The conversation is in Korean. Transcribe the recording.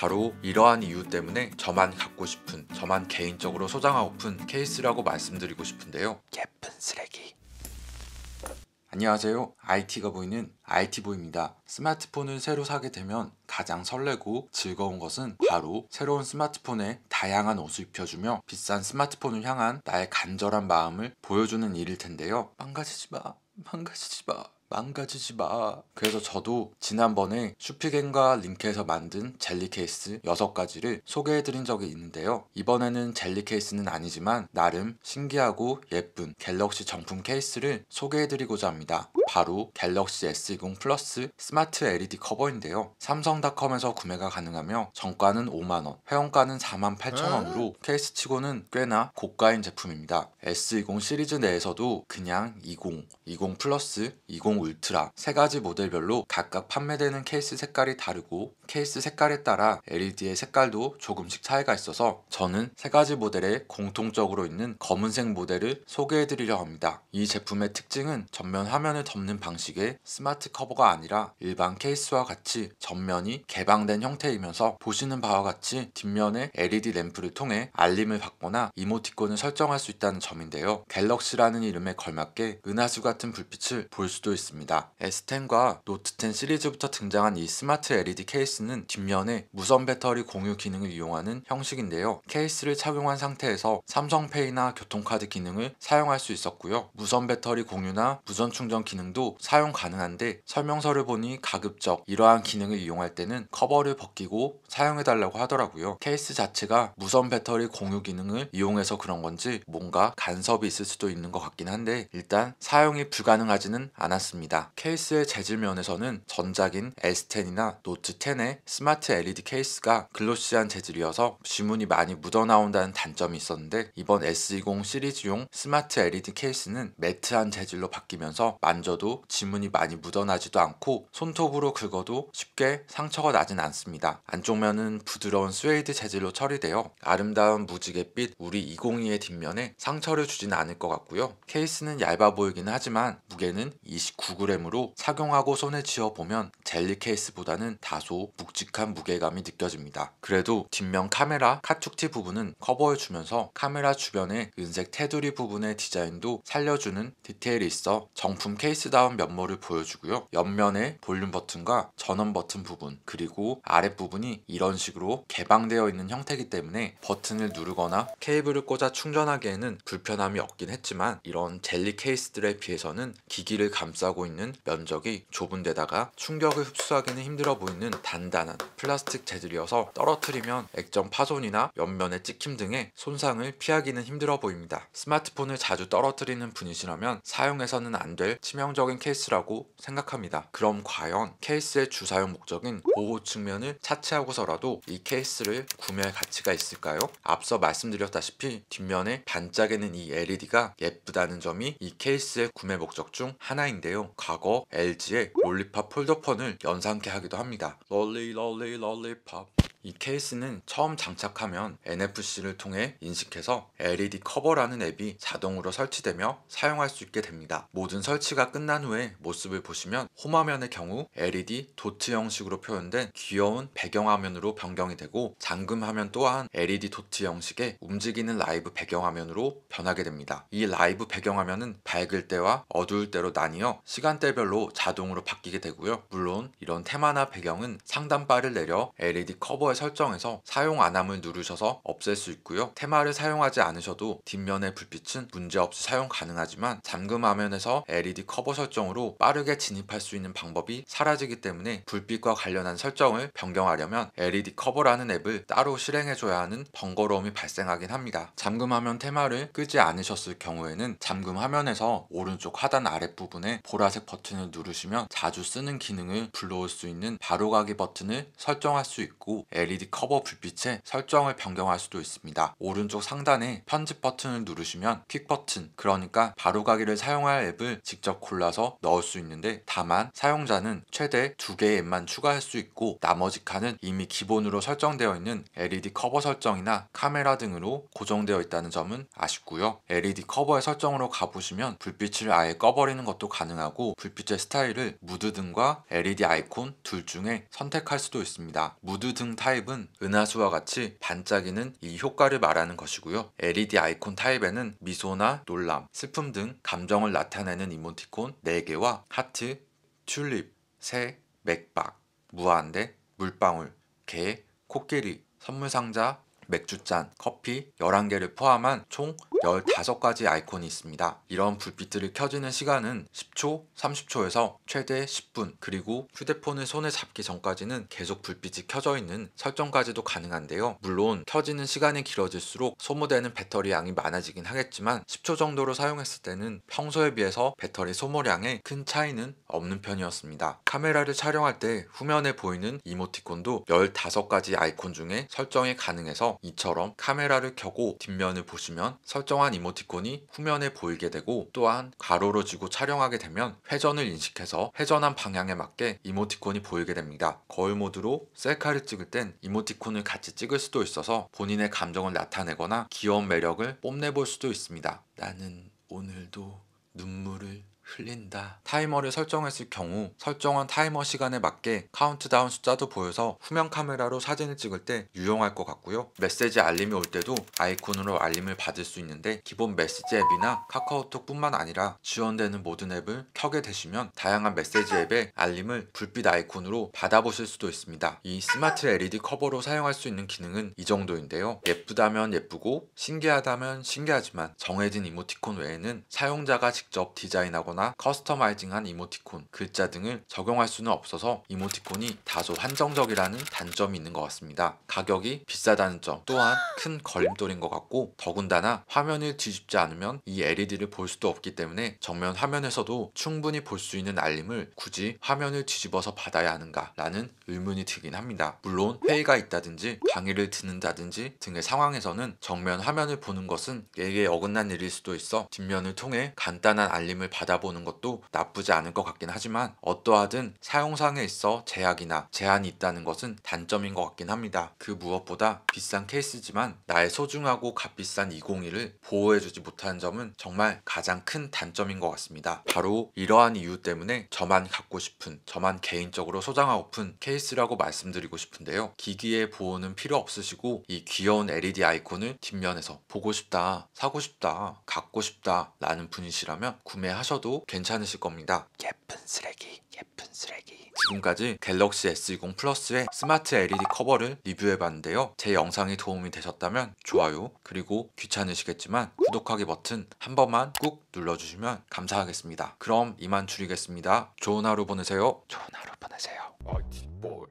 바로 이러한 이유 때문에 저만 갖고 싶은 저만 개인적으로 소장하고픈 케이스라고 말씀드리고 싶은데요. 예쁜 쓰레기. 안녕하세요. IT가 보이는 IT보입니다. 스마트폰을 새로 사게 되면 가장 설레고 즐거운 것은 바로 새로운 스마트폰에 다양한 옷을 입혀주며 비싼 스마트폰을 향한 나의 간절한 마음을 보여주는 일일 텐데요. 망가지지 마. 망가지지 마. 망가지지 마. 그래서 저도 지난번에 슈피겐과 링크에서 만든 젤리 케이스 6가지를 소개해드린 적이 있는데요. 이번에는 젤리 케이스는 아니지만 나름 신기하고 예쁜 갤럭시 정품 케이스를 소개해드리고자 합니다. 바로 갤럭시 S20 플러스 스마트 LED 커버인데요. 삼성닷컴에서 구매가 가능하며 정가는 5만원, 회원가는 48,000원으로 케이스치고는 꽤나 고가인 제품입니다. S20 시리즈 내에서도 그냥 20, 20 플러스, 20 전용 울트라 세 가지 모델별로 각각 판매되는 케이스 색깔이 다르고 케이스 색깔에 따라 LED의 색깔도 조금씩 차이가 있어서 저는 세 가지 모델에 공통적으로 있는 검은색 모델을 소개해드리려 합니다. 이 제품의 특징은 전면 화면을 덮는 방식의 스마트 커버가 아니라 일반 케이스와 같이 전면이 개방된 형태이면서 보시는 바와 같이 뒷면에 LED 램프를 통해 알림을 받거나 이모티콘을 설정할 수 있다는 점인데요. 갤럭시라는 이름에 걸맞게 은하수 같은 불빛을 볼 수도 있습니다. 있습니다. S10과 노트10 시리즈부터 등장한 이 스마트 LED 케이스는 뒷면에 무선 배터리 공유 기능을 이용하는 형식인데요. 케이스를 착용한 상태에서 삼성페이나 교통카드 기능을 사용할 수 있었고요. 무선 배터리 공유나 무선 충전 기능도 사용 가능한데 설명서를 보니 가급적 이러한 기능을 이용할 때는 커버를 벗기고 사용해달라고 하더라고요. 케이스 자체가 무선 배터리 공유 기능을 이용해서 그런 건지 뭔가 간섭이 있을 수도 있는 것 같긴 한데 일단 사용이 불가능하지는 않았습니다. 있습니다. 케이스의 재질 면에서는 전작인 S10이나 노트10의 스마트 LED 케이스가 글로시한 재질이어서 지문이 많이 묻어나온다는 단점이 있었는데 이번 S20 시리즈용 스마트 LED 케이스는 매트한 재질로 바뀌면서 만져도 지문이 많이 묻어나지도 않고 손톱으로 긁어도 쉽게 상처가 나진 않습니다. 안쪽 면은 부드러운 스웨이드 재질로 처리되어 아름다운 무지갯빛 우리 202의 뒷면에 상처를 주진 않을 것 같고요. 케이스는 얇아 보이긴 하지만 무게는 29 9g으로 착용하고 손에 쥐어보면 젤리 케이스보다는 다소 묵직한 무게감이 느껴집니다. 그래도 뒷면 카메라 카툭티 부분은 커버해주면서 카메라 주변의 은색 테두리 부분의 디자인도 살려주는 디테일이 있어 정품 케이스다운 면모를 보여주고요. 옆면에 볼륨 버튼과 전원 버튼 부분 그리고 아랫부분이 이런 식으로 개방되어 있는 형태이기 때문에 버튼을 누르거나 케이블을 꽂아 충전하기에는 불편함이 없긴 했지만 이런 젤리 케이스들에 비해서는 기기를 감싸고 가고 있는 면적이 좁은 데다가 충격을 흡수하기는 힘들어 보이는 단단한 플라스틱 재질이어서 떨어뜨리면 액정 파손이나 옆면의 찍힘 등의 손상을 피하기는 힘들어 보입니다. 스마트폰을 자주 떨어뜨리는 분이시라면 사용해서는 안 될 치명적인 케이스라고 생각합니다. 그럼 과연 케이스의 주사용 목적인 보호 측면을 차치하고서라도 이 케이스를 구매할 가치가 있을까요? 앞서 말씀드렸다시피 뒷면에 반짝이는 이 LED가 예쁘다는 점이 이 케이스의 구매 목적 중 하나인데요. 내용 과거 LG의 롤리팝 폴더폰을 연상케 하기도 합니다. 롤리 롤리 롤리팝 이 케이스는 처음 장착하면 NFC를 통해 인식해서 LED 커버라는 앱이 자동으로 설치되며 사용할 수 있게 됩니다. 모든 설치가 끝난 후에 모습을 보시면 홈화면의 경우 LED 도트 형식으로 표현된 귀여운 배경화면으로 변경이 되고 잠금화면 또한 LED 도트 형식의 움직이는 라이브 배경화면으로 변하게 됩니다. 이 라이브 배경화면은 밝을 때와 어두울 때로 나뉘어 시간대별로 자동으로 바뀌게 되고요. 물론 이런 테마나 배경은 상단바를 내려 LED 커버에 설정에서 사용 안함을 누르셔서 없앨 수 있고요. 테마를 사용하지 않으셔도 뒷면의 불빛은 문제없이 사용 가능하지만 잠금 화면에서 LED 커버 설정으로 빠르게 진입할 수 있는 방법이 사라지기 때문에 불빛과 관련한 설정을 변경하려면 LED 커버라는 앱을 따로 실행해줘야 하는 번거로움이 발생하긴 합니다. 잠금 화면 테마를 끄지 않으셨을 경우에는 잠금 화면에서 오른쪽 하단 아랫부분에 보라색 버튼을 누르시면 자주 쓰는 기능을 불러올 수 있는 바로가기 버튼을 설정할 수 있고 LED 커버 불빛의 설정을 변경할 수도 있습니다. 오른쪽 상단에 편집 버튼을 누르시면 퀵 버튼, 그러니까 바로가기를 사용할 앱을 직접 골라서 넣을 수 있는데 다만 사용자는 최대 2개의 앱만 추가할 수 있고 나머지 칸은 이미 기본으로 설정되어 있는 LED 커버 설정이나 카메라 등으로 고정되어 있다는 점은 아쉽고요. LED 커버의 설정으로 가보시면 불빛을 아예 꺼버리는 것도 가능하고 불빛의 스타일을 무드 등과 LED 아이콘 둘 중에 선택할 수도 있습니다. 무드 등타 타입은 은하수와 같이 반짝이는 이 효과를 말하는 것이고요. LED 아이콘 타입에는 미소나 놀람, 슬픔 등 감정을 나타내는 이모티콘 4개와 하트, 튤립, 새, 맥박, 무한대, 물방울, 개, 코끼리, 선물상자, 맥주잔, 커피 11개를 포함한 총 15가지 아이콘이 있습니다. 이런 불빛들을 켜지는 시간은 10초, 30초에서 최대 10분 그리고 휴대폰을 손에 잡기 전까지는 계속 불빛이 켜져 있는 설정까지도 가능한데요. 물론 켜지는 시간이 길어질수록 소모되는 배터리 양이 많아지긴 하겠지만 10초 정도로 사용했을 때는 평소에 비해서 배터리 소모량에 큰 차이는 없는 편이었습니다. 카메라를 촬영할 때 후면에 보이는 이모티콘도 15가지 아이콘 중에 설정이 가능해서 이처럼 카메라를 켜고 뒷면을 보시면 설정 설정한 이모티콘이 후면에 보이게 되고 또한 가로로 쥐고 촬영하게 되면 회전을 인식해서 회전한 방향에 맞게 이모티콘이 보이게 됩니다. 거울 모드로 셀카를 찍을 땐 이모티콘을 같이 찍을 수도 있어서 본인의 감정을 나타내거나 귀여운 매력을 뽐내볼 수도 있습니다. 나는 오늘도 눈물을 흘린다 타이머를 설정했을 경우 설정한 타이머 시간에 맞게 카운트다운 숫자도 보여서 후면 카메라로 사진을 찍을 때 유용할 것 같고요 메시지 알림이 올 때도 아이콘으로 알림을 받을 수 있는데 기본 메시지 앱이나 카카오톡 뿐만 아니라 지원되는 모든 앱을 켜게 되시면 다양한 메시지 앱의 알림을 불빛 아이콘으로 받아보실 수도 있습니다 이 스마트 LED 커버로 사용할 수 있는 기능은 이 정도인데요 예쁘다면 예쁘고 신기하다면 신기하지만 정해진 이모티콘 외에는 사용자가 직접 디자인하거나 하거나 커스터마이징한 이모티콘, 글자 등을 적용할 수는 없어서 이모티콘이 다소 한정적이라는 단점이 있는 것 같습니다. 가격이 비싸다는 점 또한 큰 걸림돌인 것 같고 더군다나 화면을 뒤집지 않으면 이 LED를 볼 수도 없기 때문에 정면 화면에서도 충분히 볼 수 있는 알림을 굳이 화면을 뒤집어서 받아야 하는가 라는 의문이 들긴 합니다. 물론 회의가 있다든지 강의를 듣는다든지 등의 상황에서는 정면 화면을 보는 것은 예에 어긋난 일일 수도 있어 뒷면을 통해 간단한 알림을 받아보 보는 것도 나쁘지 않을 것 같긴 하지만 어떠하든 사용상에 있어 제약이나 제한이 있다는 것은 단점인 것 같긴 합니다. 그 무엇보다 비싼 케이스지만 나의 소중하고 값비싼 2021을 보호해주지 못하는 점은 정말 가장 큰 단점인 것 같습니다. 바로 이러한 이유 때문에 저만 갖고 싶은 저만 개인적으로 소장하고픈 케이스라고 말씀드리고 싶은데요. 기기의 보호는 필요 없으시고 이 귀여운 LED 아이콘을 뒷면에서 보고 싶다, 사고 싶다, 갖고 싶다 라는 분이시라면 구매하셔도 괜찮으실 겁니다. 예쁜 쓰레기, 예쁜 쓰레기. 지금까지 갤럭시 S20 플러스의 스마트 LED 커버를 리뷰해봤는데요. 제 영상이 도움이 되셨다면 좋아요, 그리고 귀찮으시겠지만 구독하기 버튼 한 번만 꾹 눌러주시면 감사하겠습니다. 그럼 이만 줄이겠습니다. 좋은 하루 보내세요. 좋은 하루 보내세요. 아,